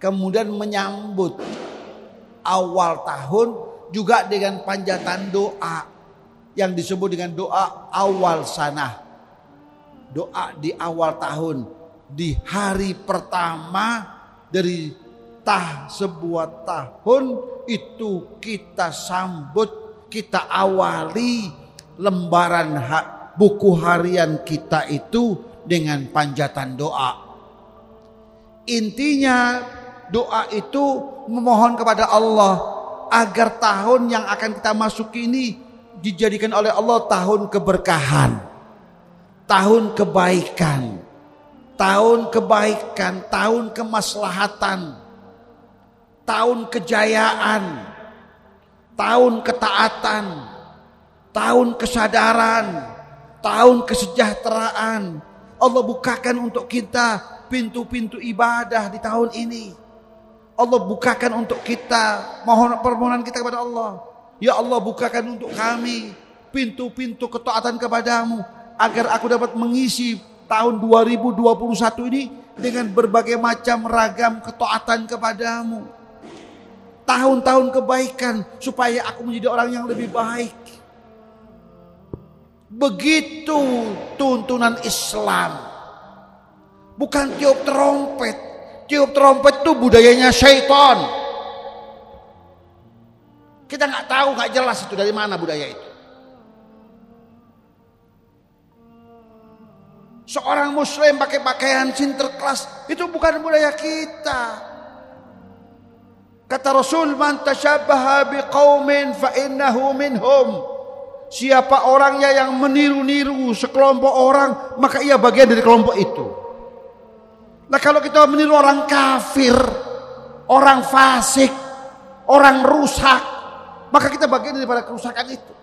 kemudian menyambut awal tahun juga dengan panjatan doa yang disebut dengan doa awal sana. Doa di awal tahun di hari pertama dari tah sebuah tahun itu kita sambut, kita awali lembaran hak buku harian kita itu dengan panjatan doa. Intinya doa itu memohon kepada Allah agar tahun yang akan kita masuki ini dijadikan oleh Allah tahun keberkahan, tahun kebaikan, tahun kebaikan, tahun kemaslahatan, tahun kejayaan, tahun ketaatan, tahun kesadaran, tahun kesejahteraan. Allah bukakan untuk kita pintu-pintu ibadah di tahun ini. Allah bukakan untuk kita mohon permohonan kita kepada Allah. Ya Allah bukakan untuk kami pintu-pintu ketaatan kepadamu agar aku dapat mengisi tahun 2021 ini dengan berbagai macam ragam ketaatan kepadamu. Tahun-tahun kebaikan supaya aku menjadi orang yang lebih baik. Begitu tuntunan Islam. Bukan tiup trompet. Tiup trompet itu budayanya syaitan. Kita nggak tahu, nggak jelas itu dari mana budaya itu. Seorang muslim pakai pakaian sinterklas itu bukan budaya kita. Kata Rasul, "Man tashabbaha biqaumin fa innahu minhum." Siapa orangnya yang meniru-niru sekelompok orang, maka ia bagian dari kelompok itu. Nah kalau kita meniru orang kafir, orang fasik, orang rusak, maka kita bagian daripada kerusakan itu.